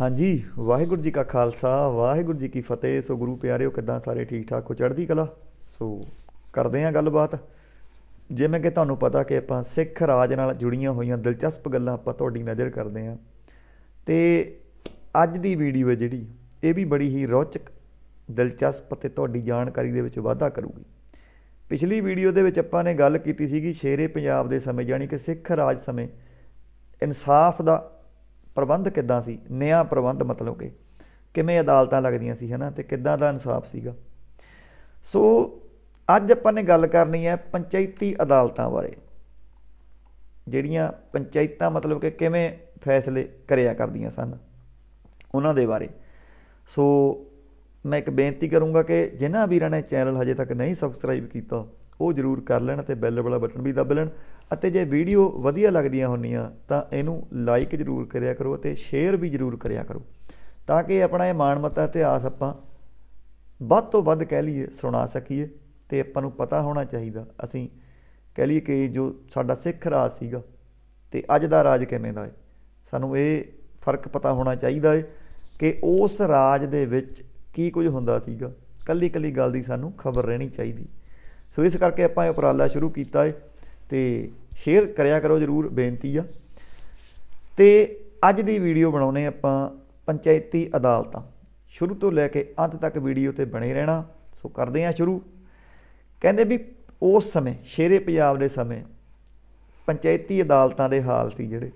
ਹਾਂਜੀ ਵਾਹਿਗੁਰੂ ਜੀ ਕਾ ਖਾਲਸਾ ਵਾਹਿਗੁਰੂ ਜੀ ਕੀ ਫਤਿਹ ਸੋ ਗੁਰੂ ਪਿਆਰਿਓ ਕਿਦਾਂ ਸਾਰੇ ਠੀਕ ਠਾਕ ਹੋ ਚੜ੍ਹਦੀ ਕਲਾ ਸੋ ਕਰਦੇ ਆਂ ਗੱਲਬਾਤ ਜਿਵੇਂ ਕਿ ਤੁਹਾਨੂੰ ਪਤਾ ਕਿ ਆਪਾਂ ਸਿੱਖ ਰਾਜ ਨਾਲ ਜੁੜੀਆਂ ਹੋਈਆਂ ਦਿਲਚਸਪ ਗੱਲਾਂ ਆਪਾਂ ਤੁਹਾਡੀ ਨਜ਼ਰ ਕਰਦੇ ਆਂ ਤੇ ਅੱਜ ਦੀ ਵੀਡੀਓ ਹੈ ਜਿਹੜੀ ਇਹ ਵੀ ਬੜੀ ਹੀ ਰੋਚਕ ਦਿਲਚਸਪ ਤੇ ਤੁਹਾਡੀ ਜਾਣਕਾਰੀ ਦੇ ਵਿੱਚ ਵਾਧਾ ਕਰੂਗੀ ਪਿਛਲੀ ਵੀਡੀਓ ਦੇ ਵਿੱਚ ਆਪਾਂ ਨੇ ਗੱਲ ਕੀਤੀ ਸੀਗੀ ਸ਼ੇਰੇ ਪੰਜਾਬ ਦੇ ਸਮੇਂ ਜਾਨੀ ਕਿ ਸਿੱਖ ਰਾਜ ਸਮੇਂ ਇਨਸਾਫ ਦਾ ਪ੍ਰਬੰਧ ਕਿੱਦਾਂ ਸੀ ਨਿਆਂ ਪ੍ਰਬੰਧ ਮਤਲਬ ਕਿ ਕਿਵੇਂ ਅਦਾਲਤਾਂ ਲੱਗਦੀਆਂ ਸੀ ਹਨਾ ਤੇ ਕਿੱਦਾਂ ਦਾ ਇਨਸਾਫ ਸੀਗਾ ਸੋ ਅੱਜ ਆਪਾਂ ਨੇ ਗੱਲ ਕਰਨੀ ਹੈ ਪੰਚਾਇਤੀ ਅਦਾਲਤਾਂ ਬਾਰੇ ਜਿਹੜੀਆਂ ਪੰਚਾਇਤਾਂ ਮਤਲਬ ਕਿ ਕਿਵੇਂ ਫੈਸਲੇ ਕਰਿਆ ਕਰਦੀਆਂ ਸਨ ਉਹਨਾਂ ਦੇ ਬਾਰੇ ਸੋ ਮੈਂ ਇੱਕ ਬੇਨਤੀ ਕਰੂੰਗਾ ਕਿ ਜਿਨ੍ਹਾਂ ਵੀਰਾਂ ਨੇ ਚੈਨਲ ਹਜੇ ਤੱਕ ਨਹੀਂ ਸਬਸਕ੍ਰਾਈਬ ਕੀਤਾ ਉਹ ਜਰੂਰ ਕਰ ਲੈਣ ਤੇ ਬੈਲ ਵਾਲਾ ਬਟਨ ਵੀ ਦਬ ਲੈਣ ਅਤੇ ਜੇ ਵੀਡੀਓ ਵਧੀਆ ਲੱਗਦੀਆਂ ਹੁੰਨੀਆਂ ਤਾਂ ਇਹਨੂੰ ਲਾਈਕ ਜ਼ਰੂਰ ਕਰਿਆ ਕਰੋ ਅਤੇ ਸ਼ੇਅਰ ਵੀ ਜ਼ਰੂਰ ਕਰਿਆ ਕਰੋ ਤਾਂ ਕਿ ਆਪਣਾ ਇਹ ਮਾਣਮੱਤਾ ਇਤਿਹਾਸ ਆਪਾਂ ਵੱਧ ਤੋਂ ਵੱਧ ਕਹਿ ਲਈਏ ਸੁਣਾ ਸਕੀਏ ਤੇ ਆਪਾਂ ਨੂੰ ਪਤਾ ਹੋਣਾ ਚਾਹੀਦਾ ਅਸੀਂ ਕਹਿ ਲਈਏ ਕਿ ਜੋ ਸਾਡਾ ਸਿੱਖ ਰਾਜ ਸੀਗਾ ਤੇ ਅੱਜ ਦਾ ਰਾਜ ਕਿਵੇਂ ਦਾ ਹੈ ਸਾਨੂੰ ਇਹ ਫਰਕ ਪਤਾ ਹੋਣਾ ਚਾਹੀਦਾ ਹੈ ਕਿ ਉਸ ਰਾਜ ਦੇ ਵਿੱਚ ਕੀ ਕੁਝ ਹੁੰਦਾ ਸੀਗਾ ਕੱਲੀ ਕੱਲੀ ਗੱਲ ਦੀ ਸਾਨੂੰ ਖਬਰ ਰਹਿਣੀ ਚਾਹੀਦੀ ਸੋ ਇਸ ਕਰਕੇ ਆਪਾਂ ਇਹ ਉਪਰਾਲਾ ਸ਼ੁਰੂ ਕੀਤਾ ਹੈ ਤੇ ਸ਼ੇਅਰ ਕਰਿਆ ਕਰੋ ਜਰੂਰ ਬੇਨਤੀ ਆ ਤੇ ਅੱਜ ਦੀ ਵੀਡੀਓ ਬਣਾਉਨੇ ਆਪਾਂ ਪੰਚਾਇਤੀ ਅਦਾਲਤਾਂ ਸ਼ੁਰੂ ਤੋਂ ਲੈ ਕੇ ਅੰਤ ਤੱਕ ਵੀਡੀਓ ਤੇ ਬਣੇ ਰਹਿਣਾ ਸੋ ਕਰਦੇ ਆ ਸ਼ੁਰੂ ਕਹਿੰਦੇ ਵੀ ਉਸ ਸਮੇਂ ਸ਼ੇਰੇ ਪੰਜਾਬ ਦੇ ਸਮੇਂ ਪੰਚਾਇਤੀ ਅਦਾਲਤਾਂ ਦੇ ਹਾਲ ਸੀ ਜਿਹੜੇ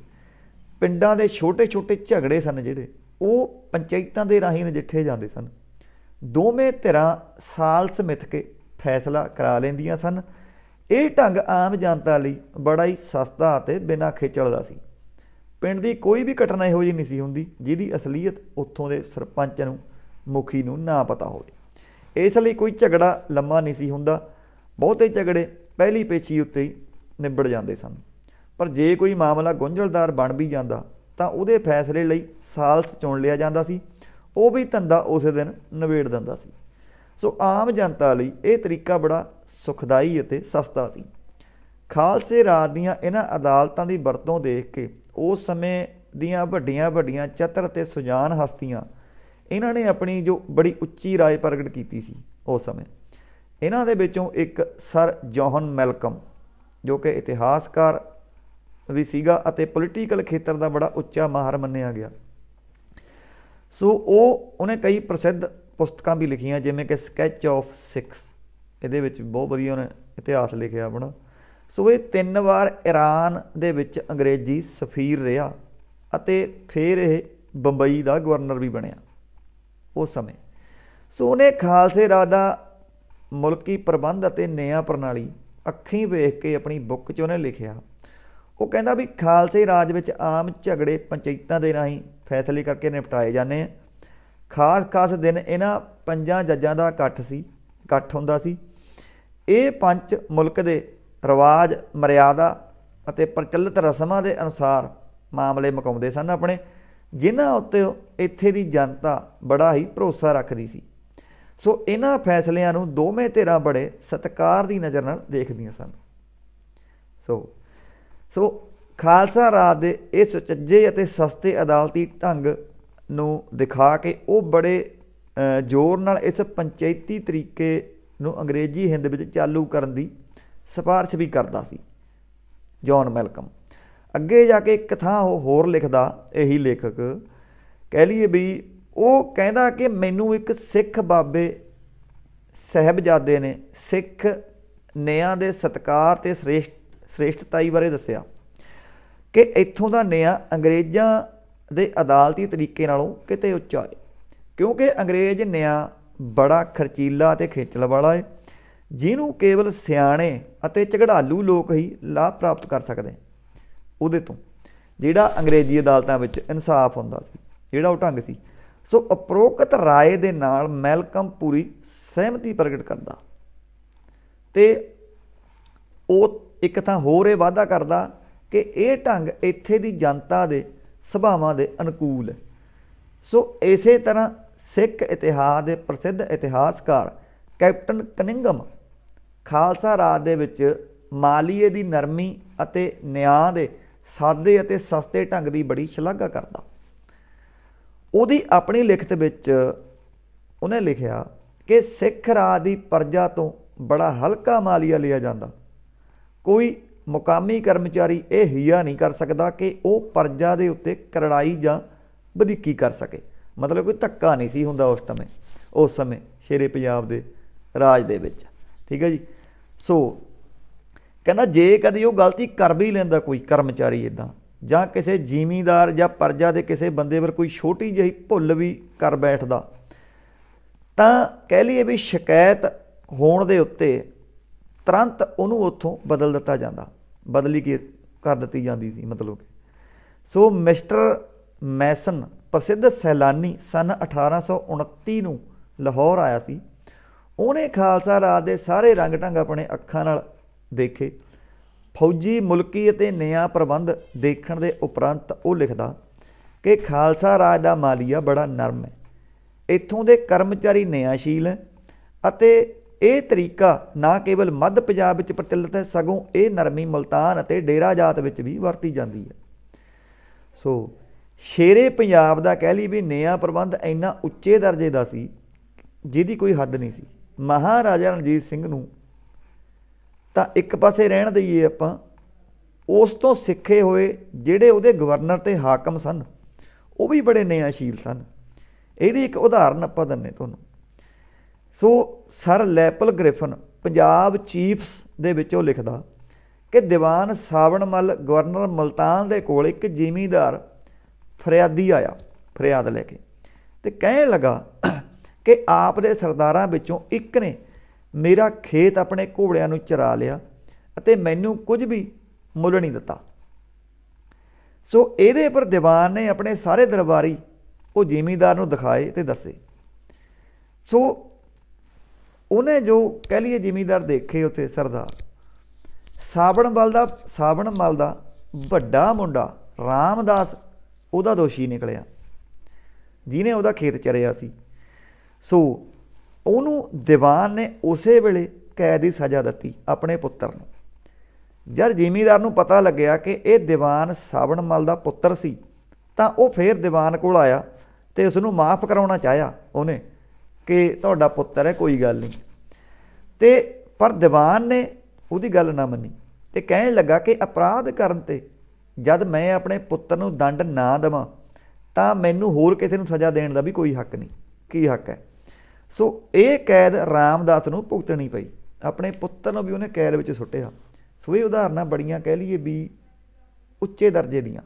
ਪਿੰਡਾਂ ਦੇ ਛੋਟੇ-ਛੋਟੇ ਝਗੜੇ ਸਨ ਜਿਹੜੇ ਉਹ ਪੰਚਾਇਤਾਂ ਦੇ ਰਾਹੀਂ ਨਜਿੱਠੇ ਜਾਂਦੇ ਸਨ ਦੋਵੇਂ ਧਿਰਾਂ ਸਾਲ ਸਮਿਤ ਕੇ ਫੈਸਲਾ ਕਰਾ ਲੈਂਦੀਆਂ ਸਨ ਇਹ ਢੰਗ ਆਮ ਜਨਤਾ ਲਈ ਬੜਾ ਹੀ ਸਸਤਾ ਅਤੇ ਬਿਨਾਂ ਖੇਚਲ ਦਾ ਸੀ ਪਿੰਡ ਦੀ ਕੋਈ ਵੀ ਘਟਨਾ ਇਹੋ ਜਿਹੀ ਨਹੀਂ ਸੀ ਹੁੰਦੀ ਜਿਹਦੀ ਅਸਲੀਅਤ ਉੱਥੋਂ ਦੇ ਸਰਪੰਚ ਨੂੰ ਮੁਖੀ ਨੂੰ ਨਾ ਪਤਾ ਹੋਵੇ ਇਸ ਲਈ ਕੋਈ ਝਗੜਾ ਲੰਮਾ ਨਹੀਂ ਸੀ ਹੁੰਦਾ ਬਹੁਤੇ ਝਗੜੇ ਪਹਿਲੀ ਪੇਚੀ ਉੱਤੇ ਹੀ ਨਿਬੜ ਜਾਂਦੇ ਸਨ ਪਰ ਜੇ ਕੋਈ ਮਾਮਲਾ ਗੁੰਝਲਦਾਰ ਬਣ ਵੀ ਜਾਂਦਾ ਤਾਂ ਉਹਦੇ ਫੈਸਲੇ ਲਈ ਸਾਲਸ ਚੁਣ ਲਿਆ ਜਾਂਦਾ ਸੀ ਉਹ ਵੀ ਤੰਦਾ ਉਸੇ ਦਿਨ ਨਿਬੇੜ ਦਿੰਦਾ ਸੀ ਸੋ ਆਮ ਜਨਤਾ ਲਈ ਇਹ ਤਰੀਕਾ ਬੜਾ ਸੁਖਦਾਈ ਅਤੇ ਸਸਤਾ ਸੀ ਖਾਲਸੇ ਰਾਜ ਦੀਆਂ ਇਹਨਾਂ ਅਦਾਲਤਾਂ ਦੀ ਵਰਤੋਂ ਦੇਖ ਕੇ ਉਸ ਸਮੇਂ ਦੀਆਂ ਵੱਡੀਆਂ-ਵੱਡੀਆਂ ਚਤਰ ਤੇ ਸੁਜਾਨ ਹਸਤੀਆਂ ਇਹਨਾਂ ਨੇ ਆਪਣੀ ਜੋ ਬੜੀ ਉੱਚੀ رائے ਪ੍ਰਗਟ ਕੀਤੀ ਸੀ ਉਸ ਸਮੇਂ ਇਹਨਾਂ ਦੇ ਵਿੱਚੋਂ ਇੱਕ ਸਰ ਜੋਹਨ ਮੈਲਕਮ ਜੋ ਕਿ ਇਤਿਹਾਸਕਾਰ ਵੀ ਸੀਗਾ ਅਤੇ ਪੋਲਿਟੀਕਲ ਖੇਤਰ ਦਾ ਬੜਾ ਉੱਚਾ ਮਾਹਰ ਮੰਨਿਆ ਗਿਆ ਸੋ ਉਹ ਉਹਨੇ ਕਈ ਪ੍ਰਸਿੱਧ ਪੁਸਤਕਾਂ ਵੀ ਲਿਖੀਆਂ ਜਿਵੇਂ ਕਿ ਸਕੈਚ ਆਫ 6 ਇਹਦੇ ਵਿੱਚ ਬਹੁਤ ਵਧੀਆ ਉਹਨੇ ਇਤਿਹਾਸ ਲਿਖਿਆ ਆਪਣਾ ਸੋ ਇਹ ਤਿੰਨ ਵਾਰ ਈਰਾਨ ਦੇ ਵਿੱਚ ਅੰਗਰੇਜ਼ੀ ਸਫੀਰ ਰਿਹਾ ਅਤੇ ਫਿਰ ਇਹ ਬੰਬਈ ਦਾ ਗਵਰਨਰ ਵੀ ਬਣਿਆ ਉਸ ਸਮੇਂ ਸੋ ਉਹਨੇ ਖਾਲਸੇ ਰਾਜ ਦਾ ਮੁਲਕੀ ਪ੍ਰਬੰਧ ਅਤੇ ਨਿਆਂ ਪ੍ਰਣਾਲੀ ਅੱਖੀਂ ਵੇਖ ਕੇ ਆਪਣੀ ਬੁੱਕ 'ਚ ਉਹਨੇ ਲਿਖਿਆ ਉਹ ਕਹਿੰਦਾ ਵੀ ਖਾਲਸੇ ਰਾਜ ਵਿੱਚ ਆਮ ਝਗੜੇ ਪੰਚਾਇਤਾਂ ਦੇ ਰਾਹੀਂ ਫੈਸਲੇ ਕਰਕੇ ਨਿਪਟਾਏ ਜਾਂਦੇ ਆ ਖਾਸ-ਖਾਸ ਦਿਨ ਇਹਨਾਂ ਪੰਜਾਂ ਜੱਜਾਂ ਦਾ ਇਕੱਠ ਸੀ ਇਕੱਠ ਹੁੰਦਾ ਸੀ ਇਹ ਪੰਜ ਮੁਲਕ ਦੇ ਰਿਵਾਜ ਮਰਿਆਦਾ ਅਤੇ ਪ੍ਰਚਲਿਤ ਰਸਮਾਂ ਦੇ ਅਨੁਸਾਰ ਮਾਮਲੇ ਮੁਕਾਉਂਦੇ ਸਨ ਆਪਣੇ ਜਿਨ੍ਹਾਂ ਉੱਤੇ ਇੱਥੇ ਦੀ ਜਨਤਾ ਬੜਾ ਹੀ ਭਰੋਸਾ ਰੱਖਦੀ ਸੀ ਸੋ ਇਹਨਾਂ ਫੈਸਲਿਆਂ ਨੂੰ ਦੋਵੇਂ ਧਿਰਾਂ ਬੜੇ ਸਤਕਾਰ ਦੀ ਨਜ਼ਰ ਨਾਲ ਦੇਖਦੀਆਂ ਸਨ ਸੋ ਸੋ ਖਾਲਸਾ ਰਾਜ ਦੇ ਇਹ ਸੁਚੱਜੇ ਅਤੇ ਸਸਤੇ ਅਦਾਲਤੀ ਢੰਗ ਨੂੰ ਦਿਖਾ ਕੇ ਉਹ ਬੜੇ ਜ਼ੋਰ ਨਾਲ ਇਸ ਪੰਚਾਇਤੀ ਤਰੀਕੇ ਨੂੰ ਅੰਗਰੇਜ਼ੀ ਹਿੰਦ ਵਿੱਚ ਚਾਲੂ ਕਰਨ ਦੀ ਸਿਫਾਰਿਸ਼ ਵੀ ਕਰਦਾ ਸੀ ਜੌਨ ਮੈਲਕਮ ਅੱਗੇ ਜਾ ਕੇ ਇੱਕ ਥਾਂ ਉਹ ਹੋਰ ਲਿਖਦਾ ਇਹੀ ਲੇਖਕ ਕਹਿ ਲਈਏ ਵੀ ਉਹ ਕਹਿੰਦਾ ਕਿ ਮੈਨੂੰ ਇੱਕ ਸਿੱਖ ਬਾਬੇ ਸਹਿਬਜ਼ਾਦੇ ਨੇ ਸਿੱਖ ਨਿਆਂ ਦੇ ਸਤਕਾਰ ਤੇ ਸ੍ਰੇਸ਼ਟ ਸ੍ਰੇਸ਼ਟਤਾਈ ਬਾਰੇ ਦੱਸਿਆ ਕਿ ਇੱਥੋਂ ਦਾ ਨਿਆਂ ਅੰਗਰੇਜ਼ਾਂ ਦੇ ਅਦਾਲਤੀ ਤਰੀਕੇ ਨਾਲੋਂ ਕਿਤੇ ਉੱਚਾ ਹੈ ਕਿਉਂਕਿ ਅੰਗਰੇਜ਼ ਨਿਆਂ ਬੜਾ ਖਰਚੀਲਾ ਤੇ ਖੇਚਲ ਵਾਲਾ ਹੈ ਜਿਹਨੂੰ ਕੇਵਲ ਸਿਆਣੇ ਅਤੇ ਝਗੜਾਲੂ ਲੋਕ ਹੀ ਲਾਭ ਪ੍ਰਾਪਤ ਕਰ ਸਕਦੇ ਉਹਦੇ ਤੋਂ ਜਿਹੜਾ ਅੰਗਰੇਜ਼ੀ ਅਦਾਲਤਾਂ ਵਿੱਚ ਇਨਸਾਫ ਹੁੰਦਾ ਸੀ ਜਿਹੜਾ ਉਹ ਢੰਗ ਸੀ ਸੋ ਅਪਰੋਕਤ ਰਾਏ ਦੇ ਨਾਲ ਮੈਲਕਮ ਪੂਰੀ ਸਹਿਮਤੀ ਪ੍ਰਗਟ ਕਰਦਾ ਤੇ ਉਹ ਇੱਕ ਤਾਂ ਹੋਰ ਇਹ ਵਾਅਦਾ ਕਰਦਾ ਕਿ ਇਹ ਢੰਗ ਇੱਥੇ ਦੀ ਜਨਤਾ ਦੇ ਸੁਭਾਵਾਂ ਦੇ ਅਨੁਕੂਲ ਸੋ ਇਸੇ ਤਰ੍ਹਾਂ ਸਿੱਖ ਇਤਿਹਾਸ ਦੇ ਪ੍ਰਸਿੱਧ ਇਤਿਹਾਸਕਾਰ ਕੈਪਟਨ ਕਨਿੰਗਮ ਖਾਲਸਾ ਰਾਜ ਦੇ ਵਿੱਚ ਮਾਲੀਏ ਦੀ ਨਰਮੀ ਅਤੇ ਨਿਆਂ ਦੇ ਸਾਦੇ ਅਤੇ ਸਸਤੇ ਢੰਗ ਦੀ ਬੜੀ ਸ਼ਲਾਘਾ ਕਰਦਾ ਉਹਦੀ ਆਪਣੀ ਲਿਖਤ ਵਿੱਚ ਉਹਨੇ ਲਿਖਿਆ ਕਿ ਸਿੱਖ ਰਾਜ ਦੀ ਪਰਜਾ ਤੋਂ ਬੜਾ ਹਲਕਾ ਮਾਲੀਆ ਲਿਆ ਜਾਂਦਾ ਕੋਈ ਮੁਕਾਮੀ ਕਰਮਚਾਰੀ ਇਹ ਹਿਆ ਨਹੀਂ ਕਰ ਸਕਦਾ ਕਿ ਉਹ ਪਰਜਾ ਦੇ ਉੱਤੇ ਕਰੜਾਈ ਜਾਂ ਬਦਿੱਕੀ ਕਰ ਸਕੇ ਮਤਲਬ ਕੋਈ ਧੱਕਾ ਨਹੀਂ ਸੀ ਹੁੰਦਾ ਉਸ ਸਮੇਂ ਉਸ ਸਮੇਂ ਸ਼ੇਰੇ ਪੰਜਾਬ ਦੇ ਰਾਜ ਦੇ ਵਿੱਚ ਠੀਕ ਹੈ ਜੀ ਸੋ ਕਹਿੰਦਾ ਜੇ ਕਦੇ ਉਹ ਗਲਤੀ ਕਰ ਵੀ ਲੈਂਦਾ ਕੋਈ ਕਰਮਚਾਰੀ ਇਦਾਂ ਜਾਂ ਕਿਸੇ ਜ਼ਿਮੀਂਦਾਰ ਜਾਂ ਪਰਜਾ ਦੇ ਕਿਸੇ ਬੰਦੇ ਵਰ ਕੋਈ ਛੋਟੀ ਜਿਹੀ ਭੁੱਲ ਵੀ ਕਰ ਬੈਠਦਾ ਤਾਂ ਕਹਿ ਲਈਏ ਵੀ ਸ਼ਿਕਾਇਤ ਹੋਣ ਦੇ ਉੱਤੇ ਤੁਰੰਤ ਉਹਨੂੰ ਉੱਥੋਂ ਬਦਲ ਦਿੱਤਾ ਜਾਂਦਾ ਬਦਲੀ ਕੇ ਕਰ ਦਿੱਤੀ ਜਾਂਦੀ ਸੀ ਮਤਲਬ ਕਿ ਸੋ ਮਿਸਟਰ ਮੈਸਨ ਪ੍ਰਸਿੱਧ ਸੈਲਾਨੀ ਸਨ 1829 ਨੂੰ ਲਾਹੌਰ ਆਇਆ ਸੀ ਉਹਨੇ ਖਾਲਸਾ ਰਾਜ ਦੇ ਸਾਰੇ ਰੰਗ ਢੰਗ ਆਪਣੇ ਅੱਖਾਂ ਨਾਲ ਦੇਖੇ ਫੌਜੀ ਮੁਲਕੀ ਅਤੇ ਨਿਆਂ ਪ੍ਰਬੰਧ ਦੇਖਣ ਦੇ ਉਪਰੰਤ ਉਹ ਲਿਖਦਾ ਕਿ ਖਾਲਸਾ ਰਾਜ ਦਾ ਮਾਲੀਆ ਬੜਾ ਨਰਮ ਹੈ ਇੱਥੋਂ ਦੇ ਕਰਮਚਾਰੀ ਨਿਆਂਸ਼ੀਲ ਅਤੇ ਇਹ ਤਰੀਕਾ ਨਾ ਕੇਵਲ ਮੱਧ ਪੰਜਾਬ ਵਿੱਚ ਪ੍ਰਚਲਿਤ ਹੈ ਸਗੋਂ ਇਹ ਨਰਮੀ ਮਲਤਾਨ ਅਤੇ ਡੇਰਾ ਜਾਤ ਵਿੱਚ ਵੀ ਵਰਤੀ ਜਾਂਦੀ ਹੈ ਸੋ ਸ਼ੇਰੇ ਪੰਜਾਬ ਦਾ ਕਹਿ ਲਈ ਵੀ ਨਿਆਂ ਪ੍ਰਬੰਧ ਇੰਨਾ ਉੱਚੇ ਦਰਜੇ ਦਾ ਸੀ ਜਿਹਦੀ ਕੋਈ ਹੱਦ ਨਹੀਂ ਸੀ ਮਹਾਰਾਜਾ ਰਣਜੀਤ ਸਿੰਘ ਨੂੰ ਤਾਂ ਇੱਕ ਪਾਸੇ ਰਹਿਣ ਦਈਏ ਆਪਾਂ ਉਸ ਤੋਂ ਸਿੱਖੇ ਹੋਏ ਜਿਹੜੇ ਉਹਦੇ ਗਵਰਨਰ ਤੇ ਹਾਕਮ ਸਨ ਉਹ ਵੀ ਬੜੇ ਨਿਆਂਸ਼ੀਲ ਸਨ ਇਹਦੀ ਇੱਕ ਉਦਾਹਰਨ ਆਪਾਂ ਦੰਨੇ ਤੁਹਾਨੂੰ ਸੋ ਸਰ ਲੈਪਲ ਗ੍ਰਿਫਨ ਪੰਜਾਬ ਚੀਫਸ ਦੇ ਵਿੱਚ ਉਹ ਲਿਖਦਾ ਕਿ ਦੀਵਾਨ ਸਾਵਣਮਲ ਗਵਰਨਰ ਮਲਤਾਨ ਦੇ ਕੋਲ ਇੱਕ ਜ਼ਿਮੀਂਦਾਰ ਫਰਿਆਦੀ ਆਇਆ ਫਰਿਆਦ ਲੈ ਕੇ ਤੇ ਕਹਿਣ ਲਗਾ ਕਿ ਆਪ ਦੇ ਸਰਦਾਰਾਂ ਵਿੱਚੋਂ ਇੱਕ ਨੇ ਮੇਰਾ ਖੇਤ ਆਪਣੇ ਘੋੜਿਆਂ ਨੂੰ ਚਰਾ ਲਿਆ ਅਤੇ ਮੈਨੂੰ ਕੁਝ ਵੀ ਮੁੱਲ ਨਹੀਂ ਦਿੱਤਾ ਸੋ ਇਹਦੇ ਪਰ ਦੀਵਾਨ ਨੇ ਆਪਣੇ ਸਾਰੇ ਦਰਬਾਰੀ ਉਹ ਜ਼ਿਮੀਂਦਾਰ ਨੂੰ ਦਿਖਾਏ ਤੇ ਦੱਸੇ ਸੋ ਉਹਨੇ ਜੋ ਕਹਿ ਲਈਏ ਜ਼ਿਮੀਦਾਰ ਦੇਖੇ ਉੱਥੇ ਸਰਦਾਰ ਸਾਬਣ ਮਲ ਦਾ ਸਾਬਣ ਮਲ ਦਾ ਵੱਡਾ ਮੁੰਡਾ ਰਾਮਦਾਸ ਉਹਦਾ ਦੋਸ਼ੀ ਨਿਕਲਿਆ ਜਿਨੇ ਉਹਦਾ ਖੇਤ ਚਰਿਆ ਸੀ ਸੋ ਉਹਨੂੰ ਦੀਵਾਨ ਨੇ ਉਸੇ ਵੇਲੇ ਕੈਦ ਦੀ ਸਜ਼ਾ ਦਿੱਤੀ ਆਪਣੇ ਪੁੱਤਰ ਨੂੰ ਜਦ ਜ਼ਿਮੀਦਾਰ ਨੂੰ ਪਤਾ ਲੱਗਿਆ ਕਿ ਇਹ ਦੀਵਾਨ ਸਾਬਣ ਮਲ ਦਾ ਪੁੱਤਰ ਸੀ ਤਾਂ ਉਹ ਫੇਰ ਦੀਵਾਨ ਕੋਲ ਆਇਆ ਤੇ ਉਸ ਨੂੰ ਮਾਫ ਕਰਾਉਣਾ ਚਾਹਿਆ ਉਹਨੇ ਕਿ ਤੁਹਾਡਾ ਪੁੱਤਰ ਹੈ ਕੋਈ ਗੱਲ ਨਹੀਂ ਤੇ ਪਰ ਦੀਵਾਨ ਨੇ ਉਹਦੀ ਗੱਲ ਨਾ ਮੰਨੀ ਤੇ ਕਹਿਣ ਲੱਗਾ ਕਿ ਅਪਰਾਧ ਕਰਨ ਤੇ ਜਦ ਮੈਂ ਆਪਣੇ ਪੁੱਤਰ ਨੂੰ ਦੰਡ ਨਾ ਦਵਾਂ ਤਾਂ ਮੈਨੂੰ ਹੋਰ ਕਿਸੇ ਨੂੰ ਸਜ਼ਾ ਦੇਣ ਦਾ ਵੀ ਕੋਈ ਹੱਕ ਨਹੀਂ ਕੀ ਹੱਕ ਹੈ ਸੋ ਇਹ ਕੈਦ ਰਾਮਦਾਸ ਨੂੰ ਭੁਗਤਣੀ ਪਈ ਆਪਣੇ ਪੁੱਤਰ ਨੂੰ ਵੀ ਉਹਨੇ ਕੈਦ ਵਿੱਚ ਸੁੱਟਿਆ ਸੋ ਇਹ ਉਦਾਹਰਨਾਂ ਬੜੀਆਂ ਕਹਿ ਲਈਏ ਵੀ ਉੱਚੇ ਦਰਜੇ ਦੀਆਂ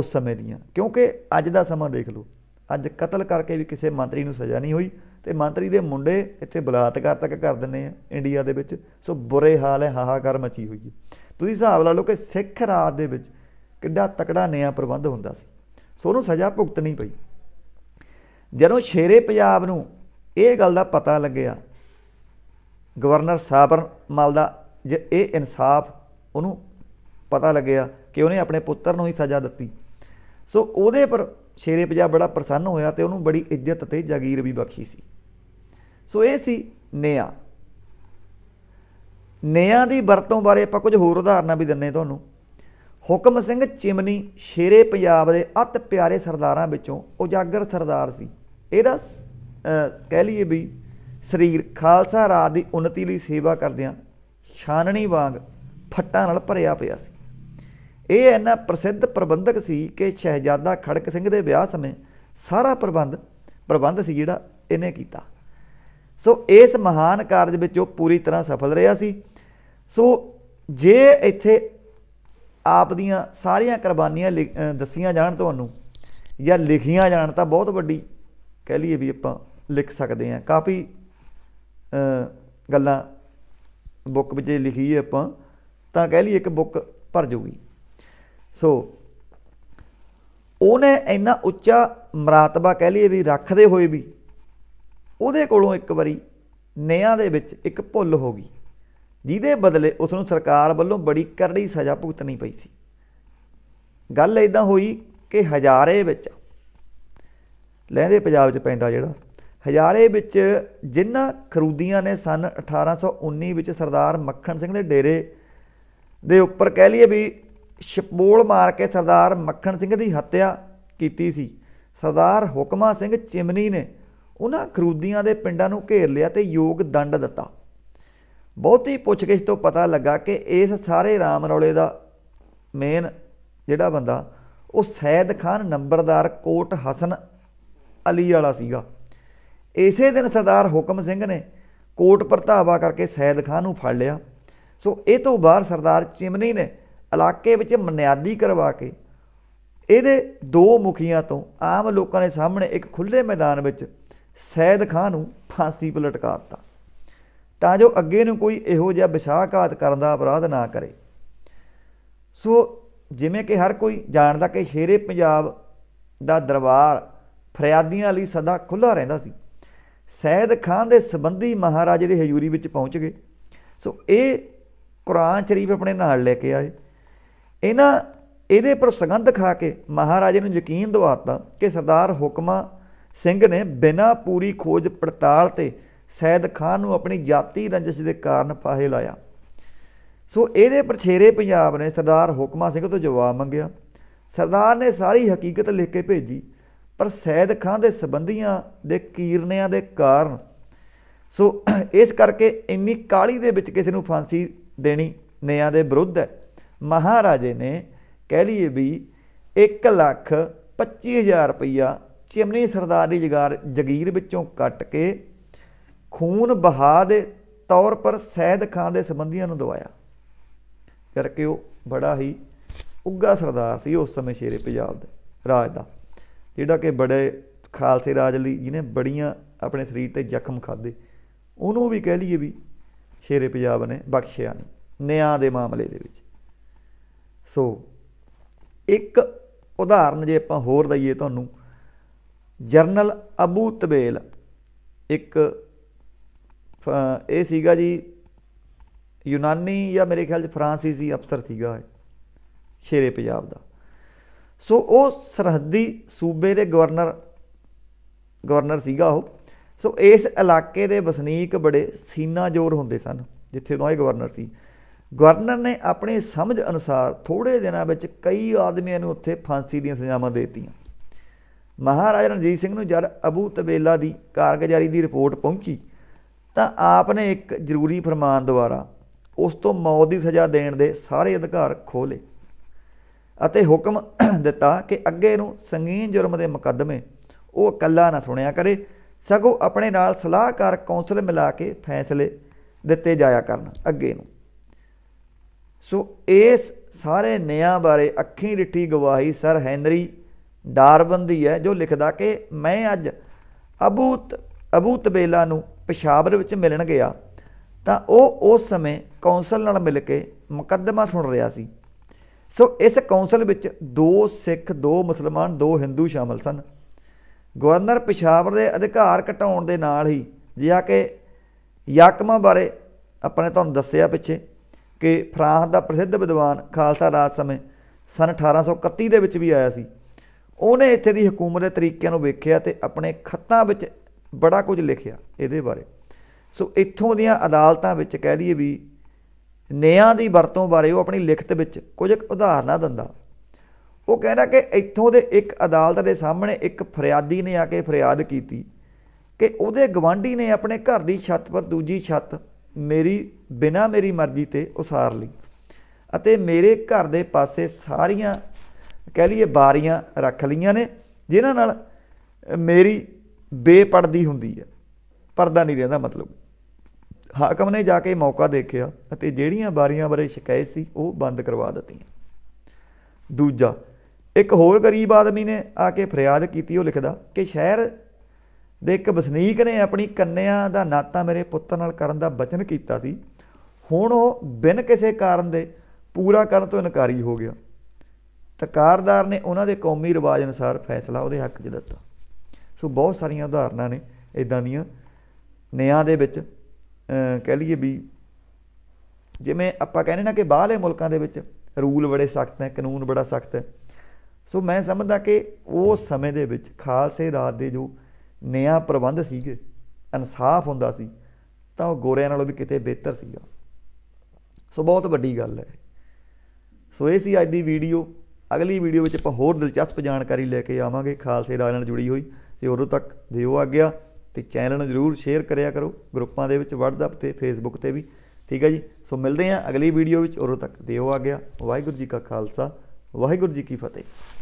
ਉਸ ਸਮੇਂ ਦੀਆਂ ਕਿਉਂਕਿ ਅੱਜ ਦਾ ਸਮਾਂ ਦੇਖ ਲਓ ਅੱਜ ਕਤਲ ਕਰਕੇ ਵੀ ਕਿਸੇ ਮੰਤਰੀ ਨੂੰ ਸਜ਼ਾ ਨਹੀਂ ਹੋਈ ਤੇ ਮੰਤਰੀ ਦੇ ਮੁੰਡੇ ਇੱਥੇ ਬਲਾਤਕਾਰ ਤੱਕ ਕਰ ਦਿੰਨੇ ਆ ਇੰਡੀਆ ਦੇ ਵਿੱਚ ਸੋ ਬੁਰੇ ਹਾਲ ਹੈ ਹਾਹਾਕਾਰ ਮਚੀ ਹੋਈ ਹੈ ਤੁਸੀਂ ਹਿਸਾਬ ਲਾ ਲਓ ਕਿ ਸਿੱਖ ਰਾਜ ਦੇ ਵਿੱਚ ਕਿੱਡਾ ਤਕੜਾ ਨਿਆਂ ਪ੍ਰਬੰਧ ਹੁੰਦਾ ਸੀ ਸੋ ਉਹਨੂੰ ਸਜ਼ਾ ਭੁਗਤ ਨਹੀਂ ਪਈ ਜਦੋਂ ਸ਼ੇਰੇ ਪੰਜਾਬ ਨੂੰ ਇਹ ਗੱਲ ਦਾ ਪਤਾ ਲੱਗਿਆ ਗਵਰਨਰ ਸਾਬਰ ਮਲ ਦਾ ਜੇ ਇਹ ਇਨਸਾਫ ਉਹਨੂੰ ਪਤਾ ਲੱਗਿਆ ਕਿ ਉਹਨੇ ਆਪਣੇ ਪੁੱਤਰ ਨੂੰ ਹੀ ਸਜ਼ਾ ਦਿੱਤੀ ਸੋ ਉਹਦੇ ਪਰ ਸ਼ੇਰੇ ਪੰਜਾਬ ਬੜਾ ਪ੍ਰਸੰਨ ਹੋਇਆ ਤੇ ਉਹਨੂੰ ਬੜੀ ਇੱਜ਼ਤ ਤੇ ਜਾਗੀਰ ਵੀ ਬਖਸ਼ੀ ਸੀ ਸੋ ਇਹ ਸੀ ਨਿਆ ਨਿਆ ਦੀ ਵਰਤੋਂ ਬਾਰੇ ਆਪਾਂ ਕੁਝ ਹੋਰ ਉਦਾਹਰਨਾਂ ਵੀ ਦਿੰਨੇ ਤੁਹਾਨੂੰ ਹੁਕਮ ਸਿੰਘ ਚਿਮਨੀ ਸ਼ੇਰੇ ਪੰਜਾਬ ਦੇ ਅਤ ਪਿਆਰੇ ਸਰਦਾਰਾਂ ਵਿੱਚੋਂ ਉਜਾਗਰ ਸਰਦਾਰ ਸੀ ਇਹਦਾ ਕਹਿ ਲਈਏ ਵੀ ਸਰੀਰ ਖਾਲਸਾ ਰਾਜ ਦੀ ਉન્નਤੀ ਲਈ ਸੇਵਾ ਕਰਦਿਆਂ ਛਾਨਣੀ ਵਾਂਗ ਫੱਟਾਂ ਨਾਲ ਭਰਿਆ ਪਿਆ ਸੀ ਇਹ ਇਹਨਾਂ ਪ੍ਰਸਿੱਧ ਪ੍ਰਬੰਧਕ ਸੀ ਕਿ ਸ਼ਹਿਜ਼ਾਦਾ ਖੜਕ ਸਿੰਘ ਦੇ ਵਿਆਹ ਸਮੇਂ ਸਾਰਾ ਪ੍ਰਬੰਧ ਪ੍ਰਬੰਧ ਸੀ ਜਿਹੜਾ ਇਹਨੇ ਕੀਤਾ ਸੋ ਇਸ ਮਹਾਨ ਕਾਰਜ ਵਿੱਚ ਉਹ ਪੂਰੀ ਤਰ੍ਹਾਂ ਸਫਲ ਰਿਹਾ ਸੀ ਸੋ ਜੇ ਇੱਥੇ ਆਪ ਦੀਆਂ ਸਾਰੀਆਂ ਕੁਰਬਾਨੀਆਂ ਦੱਸੀਆਂ ਜਾਣ ਤੁਹਾਨੂੰ ਜਾਂ ਲਿਖੀਆਂ ਜਾਣ ਤਾਂ ਬਹੁਤ ਵੱਡੀ ਕਹਿ ਲਈਏ ਵੀ ਆਪਾਂ ਲਿਖ ਸਕਦੇ ਹਾਂ ਕਾਫੀ ਗੱਲਾਂ ਬੁੱਕ ਵਿੱਚ ਲਿਖੀ ਹੈ ਆਪਾਂ ਤਾਂ ਕਹਿ ਲਈਏ ਇੱਕ ਬੁੱਕ ਭਰ ਜਾਊਗੀ ਸੋ ਉਹਨੇ ਇੰਨਾ ਉੱਚਾ ਮਰਾਤਬਾ ਕਹਿ ਲਈਏ ਵੀ ਰੱਖਦੇ ਹੋਏ ਵੀ ਉਹਦੇ ਕੋਲੋਂ ਇੱਕ ਵਾਰੀ ਨਿਆਂ ਦੇ ਵਿੱਚ ਇੱਕ ਭੁੱਲ ਹੋ ਗਈ ਜਿਹਦੇ ਬਦਲੇ ਉਸ ਨੂੰ ਸਰਕਾਰ ਵੱਲੋਂ ਬੜੀ ਕਰੜੀ ਸਜ਼ਾ ਭੁਗਤਣੀ ਪਈ ਸੀ ਗੱਲ ਇਦਾਂ ਹੋਈ ਕਿ ਹਜ਼ਾਰੇ ਵਿੱਚ ਲਹਿੰਦੇ ਪੰਜਾਬ 'ਚ ਪੈਂਦਾ ਜਿਹੜਾ ਹਜ਼ਾਰੇ ਵਿੱਚ ਜਿਨ੍ਹਾਂ ਖਰੂਦੀਆਂ ਨੇ ਸਨ 1819 ਵਿੱਚ ਸਰਦਾਰ ਮੱਖਣ ਸਿੰਘ ਦੇ ਡੇਰੇ ਦੇ ਉੱਪਰ ਕਹਿ ਲਈਏ ਵੀ ਛਪੋਲ ਮਾਰ ਕੇ ਸਰਦਾਰ ਮੱਖਣ ਸਿੰਘ ਦੀ ਹੱਤਿਆ ਕੀਤੀ ਸੀ ਸਰਦਾਰ ਹੁਕਮਾ ਸਿੰਘ ਚਿਮਨੀ ਨੇ ਉਹਨਾਂ ਖਰੂਦੀਆਂ ਦੇ ਪਿੰਡਾਂ ਨੂੰ ਘੇਰ ਲਿਆ ਤੇ ਯੋਗ ਦੰਡ ਦਿੱਤਾ ਬਹੁਤੀ ਪੁੱਛਗਿੱਛ ਤੋਂ ਪਤਾ ਲੱਗਾ ਕਿ ਇਸ ਸਾਰੇ ਰਾਮ ਰੌਲੇ ਦਾ ਮੇਨ ਜਿਹੜਾ ਬੰਦਾ ਉਹ ਸੈਦ ਖਾਨ ਨੰਬਰਦਾਰ ਕੋਟ ਹਸਨ ਅਲੀ ਵਾਲਾ ਸੀਗਾ ਇਸੇ ਦਿਨ ਸਰਦਾਰ ਹੁਕਮ ਸਿੰਘ ਨੇ ਕੋਟ ਪ੍ਰਤਾਵਾ ਕਰਕੇ ਸੈਦ ਖਾਨ ਨੂੰ ਫੜ ਲਿਆ ਸੋ ਇਹ ਤੋਂ ਬਾਅਦ ਸਰਦਾਰ ਚਿਮਨੀ ਨੇ ਇਲਾਕੇ ਵਿੱਚ ਮਨਿਆਦੀ ਕਰਵਾ ਕੇ ਇਹਦੇ ਦੋ ਮੁਖੀਆਂ ਤੋਂ ਆਮ ਲੋਕਾਂ ਦੇ ਸਾਹਮਣੇ ਇੱਕ ਖੁੱਲੇ ਮੈਦਾਨ ਵਿੱਚ ਸੈਦ ਖਾਨ ਨੂੰ ਫਾਂਸੀ 'ਤੇ ਲਟਕਾ ਦਿੱਤਾ ਤਾਂ ਜੋ ਅੱਗੇ ਨੂੰ ਕੋਈ ਇਹੋ ਜਿਹਾ ਵਿਸ਼ਾਘਾਤ ਕਰਨ ਦਾ ਅਪਰਾਧ ਨਾ ਕਰੇ ਸੋ ਜਿਵੇਂ ਕਿ ਹਰ ਕੋਈ ਜਾਣਦਾ ਕਿ ਸ਼ੇਰੇ ਪੰਜਾਬ ਦਾ ਦਰਬਾਰ ਫਰਿਆਦੀਆਂ ਲਈ ਸਦਾ ਖੁੱਲਾ ਰਹਿੰਦਾ ਸੀ ਸੈਦ ਖਾਨ ਦੇ ਸਬੰਧੀ ਮਹਾਰਾਜੇ ਦੇ ਹਜ਼ੂਰੀ ਵਿੱਚ ਪਹੁੰਚ ਗਏ ਸੋ ਇਹ ਕੁਰਾਨ ਸ਼ਰੀਫ ਆਪਣੇ ਨਾਲ ਲੈ ਕੇ ਆਏ ਇਹਨਾਂ ਇਹਦੇ ਪਰ ਸੰਗੰਧ ਖਾ ਕੇ ਮਹਾਰਾਜੇ ਨੂੰ ਯਕੀਨ ਦਿਵਾਤਾ ਕਿ ਸਰਦਾਰ ਹੁਕਮਾ ਸਿੰਘ ਨੇ ਬਿਨਾਂ ਪੂਰੀ ਖੋਜ ਪੜਤਾਲ ਤੇ ਸੈਦ ਖਾਨ ਨੂੰ ਆਪਣੀ ਜਾਤੀ ਰੰਜਿਸ਼ ਦੇ ਕਾਰਨ ਫਾਹੇ ਲਾਇਆ ਸੋ ਇਹਦੇ ਪਰਛੇਰੇ ਪੰਜਾਬ ਨੇ ਸਰਦਾਰ ਹੁਕਮਾ ਸਿੰਘ ਤੋਂ ਜਵਾਬ ਮੰਗਿਆ ਸਰਦਾਰ ਨੇ ਸਾਰੀ ਹਕੀਕਤ ਲਿਖ ਕੇ ਭੇਜੀ ਪਰ ਸੈਦ ਖਾਨ ਦੇ ਸਬੰਧੀਆਂ ਦੇ ਕੀਰਨਿਆਂ ਦੇ ਕਾਰਨ ਸੋ ਇਸ ਕਰਕੇ ਇੰਨੀ ਕਾਲੀ ਦੇ ਵਿੱਚ ਕਿਸੇ ਨੂੰ ਫਾਂਸੀ ਦੇਣੀ ਨਿਆਂ ਦੇ ਵਿਰੁੱਧ ਹੈ ਮਹਾਰਾਜੇ ਨੇ ਕਹਿ ਲਈਏ ਵੀ 1 ਲੱਖ 25000 ਰੁਪਇਆ ਚਿਮਨੀ ਸਰਦਾਰ ਦੀ ਜਗਾਰ ਜਗੀਰ ਵਿੱਚੋਂ ਕੱਟ ਕੇ ਖੂਨ ਬਹਾ ਦੇ ਤੌਰ ਪਰ ਸੈਦ ਖਾਨ ਦੇ ਸੰਬੰਧੀਆਂ ਨੂੰ ਦਵਾਇਆ ਕਰਕੇ ਉਹ ਬੜਾ ਹੀ ਉੱਗਾ ਸਰਦਾਰ ਸੀ ਉਸ ਸਮੇਂ ਸ਼ੇਰੇ ਪੰਜਾਬ ਦੇ ਰਾਜ ਦਾ ਜਿਹੜਾ ਕਿ ਬੜੇ ਖਾਲਸੇ ਰਾਜ ਲਈ ਜਿਹਨੇ ਬੜੀਆਂ ਆਪਣੇ ਸਰੀਰ ਤੇ ਜ਼ਖਮ ਖਾਦੇ ਉਹਨੂੰ ਵੀ ਕਹਿ ਲਈਏ ਵੀ ਸ਼ੇਰੇ ਪੰਜਾਬ ਨੇ ਬਖਸ਼ਿਆ ਨਹੀਂ ਨਿਆਂ ਦੇ ਮਾਮਲੇ ਦੇ ਵਿੱਚ ਸੋ ਇੱਕ ਉਦਾਹਰਨ ਜੇ ਆਪਾਂ ਹੋਰ ਦਈਏ ਤੁਹਾਨੂੰ ਜਰਨਲ ਅਬੂ ਤਬੇਲ ਇੱਕ ਇਹ ਸੀਗਾ ਜੀ ਯੂਨਾਨੀ ਜਾਂ ਮੇਰੇ ਖਿਆਲ 'ਚ ਫਰਾਂਸੀਸੀ ਅਫਸਰ ਸੀਗਾ ਸ਼ੇਰੇ ਪੰਜਾਬ ਦਾ ਸੋ ਉਹ ਸਰਹੱਦੀ ਸੂਬੇ ਦੇ ਗਵਰਨਰ ਗਵਰਨਰ ਸੀਗਾ ਉਹ ਸੋ ਇਸ ਇਲਾਕੇ ਦੇ ਵਸਨੀਕ ਬੜੇ ਸੀਨਾ ਜੋਰ ਹੁੰਦੇ ਸਨ ਜਿੱਥੇ ਤੋਂ ਇਹ ਗਵਰਨਰ ਸੀ ਗਵਰਨਰ ਨੇ ਆਪਣੀ ਸਮਝ ਅਨੁਸਾਰ ਥੋੜੇ ਦਿਨਾਂ ਵਿੱਚ ਕਈ ਆਦਮੀਆਂ ਨੂੰ ਉੱਥੇ ਫਾਂਸੀ ਦੀਆਂ ਸਜ਼ਾਵਾਂ ਦਿੱਤੀਆਂ ਮਹਾਰਾਜਾ ਰਣਜੀਤ ਸਿੰਘ ਨੂੰ ਜਦ ਅਬੂ ਤਬੇਲਾ ਦੀ ਕਾਰਗੁਜ਼ਾਰੀ ਦੀ ਰਿਪੋਰਟ ਪਹੁੰਚੀ ਤਾਂ ਆਪ ਨੇ ਇੱਕ ਜ਼ਰੂਰੀ ਫਰਮਾਨ ਦੁਆਰਾ ਉਸ ਤੋਂ ਮੌਤ ਦੀ ਸਜ਼ਾ ਦੇਣ ਦੇ ਸਾਰੇ ਅਧਿਕਾਰ ਖੋਲੇ ਅਤੇ ਹੁਕਮ ਦਿੱਤਾ ਕਿ ਅੱਗੇ ਨੂੰ ਸੰਗੀਨ ਜੁਰਮ ਦੇ ਮੁਕੱਦਮੇ ਉਹ ਇਕੱਲਾ ਨਾ ਸੁਣਿਆ ਕਰੇ ਸਗੋਂ ਆਪਣੇ ਨਾਲ ਸਲਾਹਕਾਰ ਕੌਂਸਲ ਮਿਲਾ ਕੇ ਫੈਸਲੇ ਦਿੱਤੇ ਜਾਇਆ ਕਰਨ ਅੱਗੇ ਨੂੰ ਸੋ ਇਸ ਸਾਰੇ ਨਿਆਂ ਬਾਰੇ ਅੱਖੀਂ ਰਿੱਠੀ ਗਵਾਹੀ ਸਰ ਹੈਨਰੀ ਡਾਰਬਨ ਦੀ ਹੈ ਜੋ ਲਿਖਦਾ ਕਿ ਮੈਂ ਅੱਜ ਅਬੂਤ ਅਬੂਤ ਬੇਲਾ ਨੂੰ ਪਸ਼ਾਵਰ ਵਿੱਚ ਮਿਲਣ ਗਿਆ ਤਾਂ ਉਹ ਉਸ ਸਮੇਂ ਕੌਂਸਲ ਨਾਲ ਮਿਲ ਕੇ ਮੁਕੱਦਮਾ ਸੁਣ ਰਿਹਾ ਸੀ ਸੋ ਇਸ ਕੌਂਸਲ ਵਿੱਚ ਦੋ ਸਿੱਖ ਦੋ ਮੁਸਲਮਾਨ ਦੋ ਹਿੰਦੂ ਸ਼ਾਮਲ ਸਨ ਗਵਰਨਰ ਪਸ਼ਾਵਰ ਦੇ ਅਧਿਕਾਰ ਘਟਾਉਣ ਦੇ ਨਾਲ ਹੀ ਜਿਹਾ ਕਿ ਯਾਕਮਾ ਬਾਰੇ ਆਪਣੇ ਤੁਹਾਨੂੰ ਦੱਸਿਆ ਪਿੱਛੇ ਕਿ ਫਰਾਂਸ ਦਾ ਪ੍ਰਸਿੱਧ ਵਿਦਵਾਨ ਖਾਲਸਾ ਰਾਜ ਸਮੇਂ ਸਨ 1831 ਦੇ ਵਿੱਚ ਵੀ ਆਇਆ ਸੀ ਉਹਨੇ ਇੱਥੇ ਦੀ ਹਕੂਮਤ ਦੇ ਤਰੀਕਿਆਂ ਨੂੰ ਵੇਖਿਆ ਤੇ ਆਪਣੇ ਖੱਤਾਂ ਵਿੱਚ ਬੜਾ ਕੁਝ ਲਿਖਿਆ ਇਹਦੇ ਬਾਰੇ ਸੋ ਇੱਥੋਂ ਦੀਆਂ ਅਦਾਲਤਾਂ ਵਿੱਚ ਕਹਿ ਲਈਏ ਵੀ ਨਿਆਂ ਦੀ ਵਰਤੋਂ ਬਾਰੇ ਉਹ ਆਪਣੀ ਲਿਖਤ ਵਿੱਚ ਕੁਝ ਉਦਾਹਰਨਾਂ ਦਿੰਦਾ ਉਹ ਕਹਿੰਦਾ ਕਿ ਇੱਥੋਂ ਦੇ ਇੱਕ ਅਦਾਲਤ ਦੇ ਸਾਹਮਣੇ ਇੱਕ ਫਰਿਆਦੀ ਨੇ ਆ ਕੇ ਫਰਿਆਦ ਕੀਤੀ ਕਿ ਉਹਦੇ ਗਵਾਂਢੀ ਨੇ ਆਪਣੇ ਘਰ ਦੀ ਛੱਤ ਪਰ ਦੂਜੀ ਛੱਤ ਮੇਰੀ ਬਿਨਾ ਮੇਰੀ ਮਰਜ਼ੀ ਤੇ ਉਸਾਰ ਲਈ ਅਤੇ ਮੇਰੇ ਘਰ ਦੇ ਪਾਸੇ ਸਾਰੀਆਂ ਕਹਿ ਲਈਏ ਬਾਰੀਆਂ ਰੱਖ ਲਈਆਂ ਨੇ ਜਿਨ੍ਹਾਂ ਨਾਲ ਮੇਰੀ ਬੇਪੜਦੀ ਹੁੰਦੀ ਹੈ ਪਰਦਾ ਨਹੀਂ ਰਹਿੰਦਾ ਮਤਲਬ ਹਾਕਮ ਨੇ ਜਾ ਕੇ ਮੌਕਾ ਦੇਖਿਆ ਅਤੇ ਜਿਹੜੀਆਂ ਬਾਰੀਆਂ ਬਾਰੇ ਸ਼ਿਕਾਇਤ ਸੀ ਉਹ ਬੰਦ ਕਰਵਾ ਦਿੱਤੀਆਂ ਦੂਜਾ ਇੱਕ ਹੋਰ ਗਰੀਬ ਆਦਮੀ ਨੇ ਆ ਕੇ ਫਰਿਆਦ ਕੀਤੀ ਉਹ ਲਿਖਦਾ ਕਿ ਸ਼ਹਿਰ ਦੇ ਇੱਕ ਵਸਨੀਕ ਨੇ ਆਪਣੀ ਕੰਨਿਆ ਦਾ ਨਾਤਾ ਮੇਰੇ ਪੁੱਤ ਨਾਲ ਕਰਨ ਦਾ ਬਚਨ ਕੀਤਾ ਸੀ ਹੁਣ ਉਹ ਬਿਨ ਕਿਸੇ ਕਾਰਨ ਦੇ ਪੂਰਾ ਕਰਨ ਤੋਂ ਇਨਕਾਰੀ ਹੋ ਗਿਆ ਤਕਾਰਦਾਰ ਨੇ ਉਹਨਾਂ ਦੇ ਕੌਮੀ ਰਿਵਾਜ ਅਨੁਸਾਰ ਫੈਸਲਾ ਉਹਦੇ ਹੱਕ 'ਚ ਦਿੱਤਾ ਸੋ ਬਹੁਤ ਸਾਰੀਆਂ ਉਦਾਹਰਨਾਂ ਨੇ ਇਦਾਂ ਦੀਆਂ ਨਿਆਂ ਦੇ ਵਿੱਚ ਕਹਿ ਲਈਏ ਵੀ ਜਿਵੇਂ ਆਪਾਂ ਕਹਿੰਦੇ ਨਾ ਕਿ ਬਾਹਰਲੇ ਮੁਲਕਾਂ ਦੇ ਵਿੱਚ ਰੂਲ ਬੜੇ ਸਖਤ ਨੇ ਕਾਨੂੰਨ ਬੜਾ ਸਖਤ ਹੈ ਸੋ ਮੈਂ ਸਮਝਦਾ ਕਿ ਉਹ ਸਮੇਂ ਦੇ ਵਿੱਚ ਖਾਲਸੇ ਰਾਜ ਦੇ ਜੋ ਨਿਆਂ ਪ੍ਰਬੰਧ ਸੀਗੇ ਇਨਸਾਫ ਹੁੰਦਾ ਸੀ ਤਾਂ ਉਹ ਗੋਰਿਆਂ ਨਾਲੋਂ ਵੀ ਕਿਤੇ ਬਿਹਤਰ ਸੀਗਾ ਸੋ ਬਹੁਤ ਵੱਡੀ ਗੱਲ ਹੈ ਸੋ ਇਹ ਸੀ ਅੱਜ ਦੀ ਵੀਡੀਓ ਅਗਲੀ ਵੀਡੀਓ ਵਿੱਚ ਆਪਾਂ ਹੋਰ ਦਿਲਚਸਪ ਜਾਣਕਾਰੀ ਲੈ ਕੇ ਆਵਾਂਗੇ ਖਾਲਸੇ ਰਾਜ ਨਾਲ ਜੁੜੀ ਹੋਈ ਤੇ ਉਦੋਂ ਤੱਕ ਦਿਓ ਆਗਿਆ ਤੇ ਚੈਨਲ ਨੂੰ ਜਰੂਰ ਸ਼ੇਅਰ ਕਰਿਆ ਕਰੋ ਗਰੁੱਪਾਂ ਦੇ ਵਿੱਚ WhatsApp ਤੇ Facebook ਤੇ ਵੀ ਠੀਕ ਹੈ ਜੀ ਸੋ ਮਿਲਦੇ ਹਾਂ ਅਗਲੀ ਵੀਡੀਓ ਵਿੱਚ ਉਦੋਂ ਤੱਕ ਦਿਓ ਆਗਿਆ ਵਾਹਿਗੁਰੂ ਜੀ ਕਾ ਖਾਲਸਾ ਵਾਹਿਗੁਰੂ ਜੀ ਕੀ ਫਤਿਹ